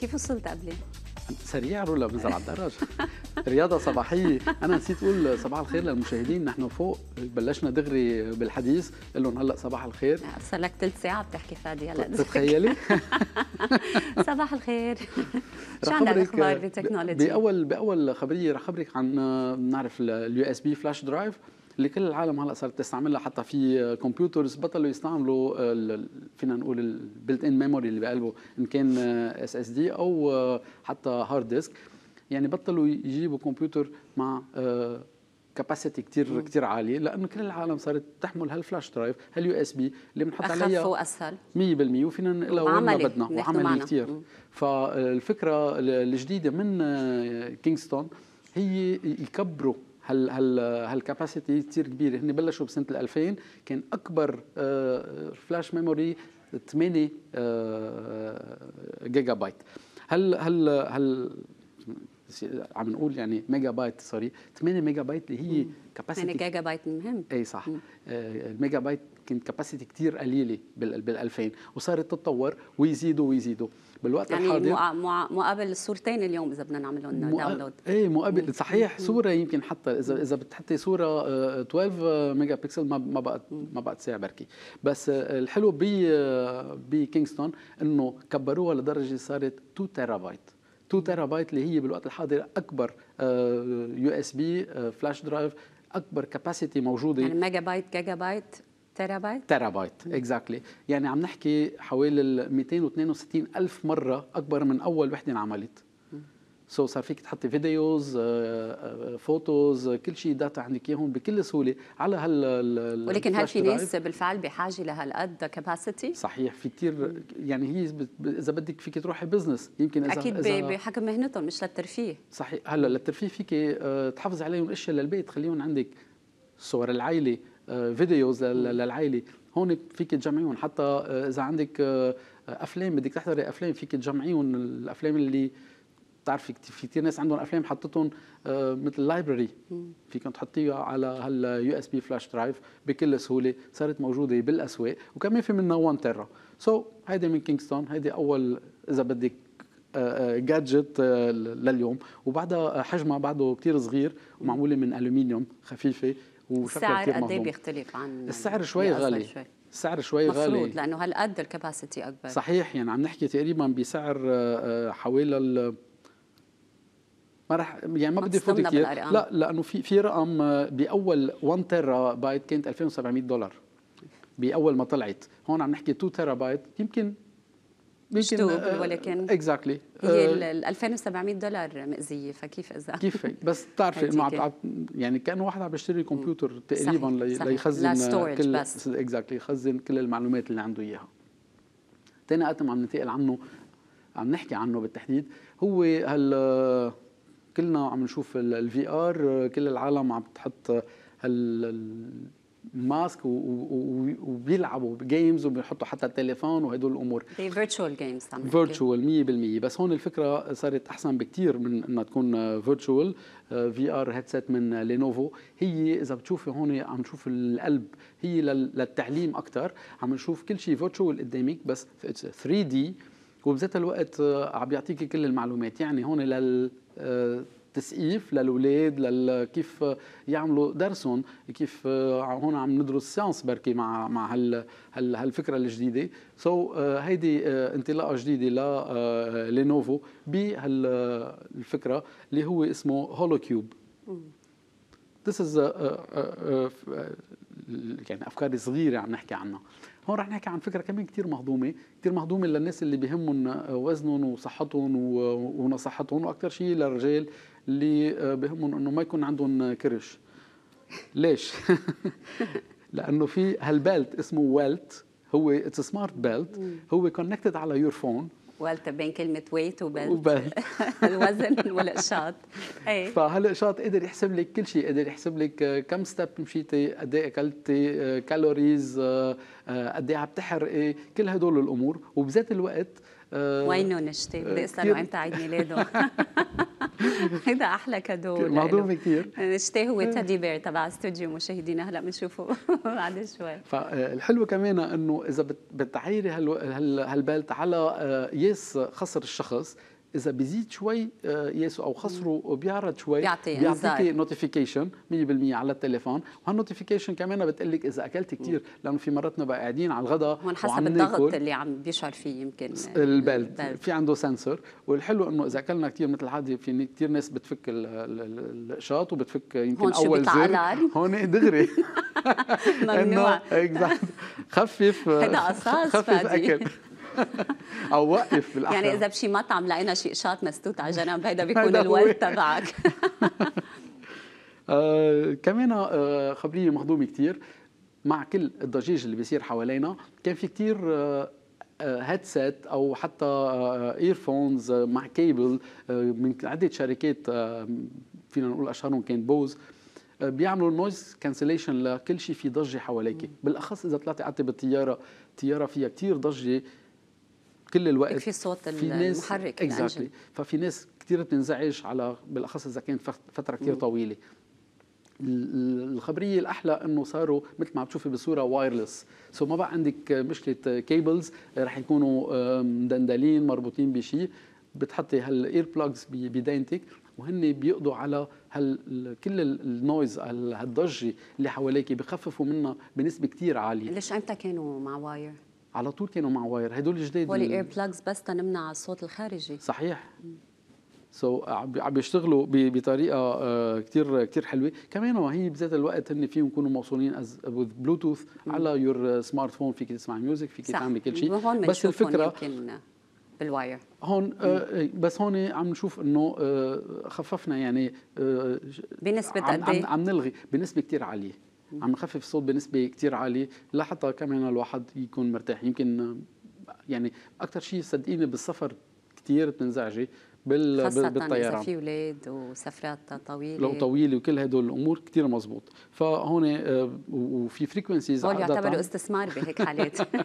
كيف وصلت قبلي؟ سريع رولا بنزل على الدراجة رياضة صباحية أنا نسيت أقول صباح الخير للمشاهدين نحن فوق بلشنا دغري بالحديث قال لهم هلا صباح الخير آه، صار لك ثلث ساعة بتحكي فادي هلا تتخيلي صباح الخير شو عندك أخبار بتكنولوجي؟ آه، بأول بأول خبرية رح خبرك عن بنعرف آه، اليو اس بي فلاش درايف اللي كل العالم هلا صارت تستعملها حتى في كمبيوترز بطلوا يستعملوا آه، فينا نقول البلت ان ميموري اللي بقلبه ان كان اس اس دي او آه، حتى هارد ديسك يعني بطلوا يجيبوا كمبيوتر مع كاباسيتي كثير كثير عاليه لانه كل العالم صارت تحمل هالفلاش درايف هاليو اس بي اللي بنحط عليها اخف واسهل 100% وفينا نقلها وين ما بدنا وعملي كثير فالفكره الجديده من كينغستون آه، هي يكبروا هال هال هالكاباسيتي كثير كبيره هن بلشوا بسنه 2000 كان اكبر فلاش ميموري 8 جيجا بايت هل هل هل عم نقول يعني ميجا بايت سوري 8 ميجا بايت اللي هي كاباسيتي 8 جيجا بايت مهم اي صح الميجا آه، بايت كانت كاباسيتي كثير قليله بال 2000 وصارت تتطور ويزيدوا ويزيدوا بالوقت يعني الحاضر يعني مقابل الصورتين اليوم اذا بدنا نعملهم داونلود ايه مقابل صحيح صوره يمكن حتى اذا اذا بتحطي صوره 12 ميجا بكسل ما ما بقى ما بقى تساع بركي بس آه، الحلو ب آه، بكينغستون انه كبروها لدرجه صارت 2 تيرا بايت 2 تيرا بايت اللي هي بالوقت الحاضر اكبر يو اس بي فلاش درايف اكبر كاباسيتي موجوده يعني ميجا بايت جيجا بايت تيرابايت تيرابايت اكزاكتلي يعني عم نحكي حوالي 262 الف مره اكبر من اول وحده انعملت سو so صار فيك تحطي فيديوز فوتوز آه، آه، آه، كل شيء داتا عندك اياهم بكل سهوله على هال ولكن هل في ناس بالفعل بحاجه لهالقد كباسيتي صحيح في كثير يعني هي اذا بدك فيك تروحي بزنس يمكن اذا اكيد إذا بحكم مهنتهم مش للترفيه صحيح هلا للترفيه فيك تحافظي عليهم اشياء للبيت خليهم عندك صور العائله فيديوز آه، للعائله هون فيك تجمعيهم حتى آه، اذا عندك آه، افلام بدك تحضري افلام فيك تجمعيهم الافلام اللي بتعرفي في كثير ناس عندهم افلام حطتهم مثل لايبرري فيكم تحطيها على هاليو اس بي فلاش درايف بكل سهوله صارت موجوده بالاسواق وكمان في منها 1 تيرا سو so, هيدي من كينغستون هيدي اول اذا بدك جادجت لليوم وبعدها حجمها بعده كثير صغير ومعموله من الومنيوم خفيفه وشكله كثير قد ايه بيختلف عن السعر شوي غالي شوي. السعر شوي مفروض غالي مفروض لانه هالقد الكباسيتي اكبر صحيح يعني عم نحكي تقريبا بسعر آه، آه، حوالي ال ما رح يعني ما بدي فوت كثير لا لانه في في رقم آه، باول 1 تيرا بايت كانت 2700 دولار باول ما طلعت هون عم نحكي 2 تيرا بايت يمكن دوبل ولكن اكزاكتلي هي آه، ال 2700 دولار مأزية فكيف إذا كيف بس بتعرفي انه عم يعني كأنه واحد عم بيشتري كمبيوتر تقريبا ليخزن كل اكزاكتلي يخزن كل المعلومات اللي عنده إياها تاني ايتم عم ننتقل عنه عم نحكي عنه بالتحديد هو هال كلنا عم نشوف الفي ار كل العالم عم تحط هال ماسك وبيلعبوا جيمز وبيحطوا حتى التليفون وهدول الامور فيرتشوال جيمز فيرتشوال 100% بس هون الفكره صارت احسن بكثير من انها تكون فيرتشوال في ار هيدسيت من لينوفو هي اذا بتشوفي هون عم نشوف القلب هي للتعليم اكثر عم نشوف كل شيء فيرتشوال قدامك بس 3 دي وبذات الوقت آه، عم بيعطيكي كل المعلومات يعني هون لل آه، تسقيف للاولاد لل... كيف يعملوا درسهم كيف هون عم ندرس سيانس بركي مع مع هال... هال... هالفكره الجديده سو so, uh, هيدي uh, انطلاقه جديده ل لينوفو آه، بهالفكره اللي هو اسمه هولو كيوب ذس از يعني افكار صغيره عم نحكي عنها هون رح نحكي عن فكره كمان كثير مهضومه كثير مهضومه للناس اللي بيهمهم وزنهم وصحتهم ونصحتهم واكثر شيء للرجال اللي آه، بهمهم انه ما يكون عندهم كرش ليش لانه في هالبلت اسمه ويلت هو اتس سمارت بيلت هو كونكتد على يور فون ويلت بين كلمة ويت وبلت وبلت الوزن والقشاط اي فهالقشاط قدر يحسب لك كل شيء قدر يحسب لك آه، كم ستيب مشيتي قد ايه اكلتي كالوريز آه، قد ايه عم تحرقي كل هدول الامور وبذات الوقت وينه نشتي بدي اساله امتى عيد ميلاده هيدا احلى كادو مهضوم كثير نشتهي هو إيه. تادي بير تبع استوديو مشاهدينا هلا بنشوفه بعد شوي فالحلو آه، كمان انه اذا بتعيري هالبالت على آه، يس خسر الشخص اذا بيزيد شوي آه، ياسو او خسره بيعرض شوي بيعطيك نوتيفيكيشن 100% على التليفون وهالنوتيفيكيشن كمان بتقلك اذا اكلت كثير لانه في مرات نبقى قاعدين على الغداء هون حسب الضغط اللي عم بيشعر فيه يمكن البلد, آه، البلد. في عنده سنسور والحلو انه اذا اكلنا كثير مثل هذه في كثير ناس بتفك الشاط وبتفك يمكن هون اول زر هون إيه، دغري ممنوع إيه، خفف هذا قصاص خفف اكل او وقف بالاحرى يعني اذا بشي مطعم لقينا قشاط مستوت على جنب هيدا بيكون الولد تبعك آه كمان آه خبريه مهضومه كتير مع كل الضجيج اللي بيصير حوالينا كان في كتير آه هيدسيت آه، او حتى ايرفونز آه، آه، مع كيبل من عده شركات فينا نقول اشهرهم كان بوز بيعملوا نويز كانسليشن لكل شيء في ضجه حواليك بالاخص اذا طلعتي قعدتي بالطياره الطياره فيها كتير ضجه كل الوقت في صوت في ناس المحرك exactly. ففي ناس كثير بتنزعج على بالاخص اذا كانت فتره كثير طويله الخبريه الاحلى انه صاروا مثل ما عم تشوفي بالصوره وايرلس سو so ما بقى عندك مشكله كيبلز رح يكونوا مدندلين مربوطين بشيء بتحطي هالاير بلاجز بدينتك وهن بيقضوا على هال كل النويز هالضجه اللي حواليك بخففوا منها بنسبه كثير عاليه ليش امتى كانوا مع واير على طول كانوا مع واير هدول الجداد ولي اير بلاجز بس تنمنع الصوت الخارجي صحيح سو so, عم بيشتغلوا بطريقه آه، كثير كثير حلوه كمان هي بذات الوقت هن فيهم يكونوا موصولين از بلوتوث على يور سمارت فون فيك تسمع ميوزك فيك تعمل كل شيء بس الفكره بالواير هون آه،, آه بس هون عم نشوف انه آه خففنا يعني آه بنسبه قد عم, إيه؟ عم نلغي بنسبه كثير عاليه عم نخفف الصوت بنسبه كثير عاليه لحتى كمان الواحد يكون مرتاح يمكن يعني اكثر شيء صدقيني بالسفر كثير بتنزعجي بال خاصة بالطيران خاصة في اولاد وسفرات طويلة لو طويلة وكل هدول الأمور كثير مزبوط فهون آه، وفي فريكونسيز هول يعتبر استثمار بهيك حالات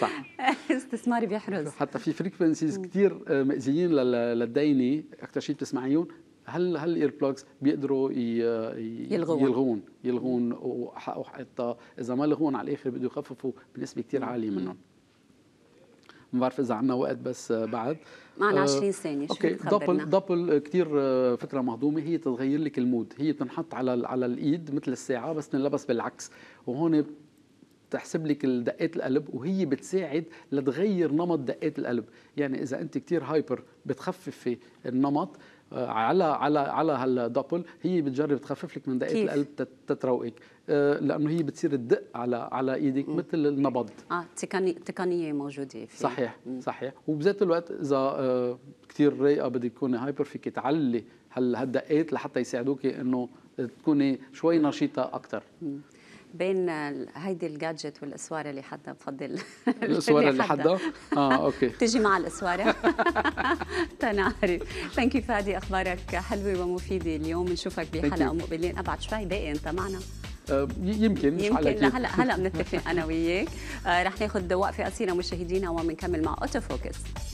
صح استثمار بيحرز حتى في فريكونسيز كثير آه، مأذيين للدينة أكثر شيء بتسمعيهم هل هل الايربلاكس بيقدروا يلغون يلغون يلغون وحتى اذا ما لغون على الاخر بده يخففوا بنسبه كثير عاليه منهم ما بعرف اذا عندنا وقت بس بعد معنا آه، 20 ثانيه شو اوكي دبل دبل كثير فكره مهضومه هي تتغير لك المود هي بتنحط على على الايد مثل الساعه بس تنلبس بالعكس وهون تحسب لك دقات القلب وهي بتساعد لتغير نمط دقات القلب يعني اذا انت كثير هايبر بتخففي النمط آه، على على على هالدبل هي بتجرب تخفف لك من دقات القلب تتروقك آه، لانه هي بتصير تدق على على ايدك مثل النبض اه تقنيه تقنيه موجوده فيه. صحيح مم. صحيح وبذات الوقت اذا آه، كثير رايقه بدك تكوني هايبر فيك تعلي هالدقات لحتى يساعدوك انه تكوني شوي نشيطه اكثر بين هيدي الجادجت والاسواره اللي حدا بفضل الاسواره اللي حدا اه اوكي تجي مع الاسواره تنعرف ثانك يو فادي اخبارك حلوه ومفيده اليوم نشوفك بحلقه مقبلين ابعد شوي باقي انت معنا آه، يمكن مش يمكن هلا هلا بنتفق انا وياك آه، رح ناخذ وقفه قصيره مشاهدينا وبنكمل مع اوتو فوكس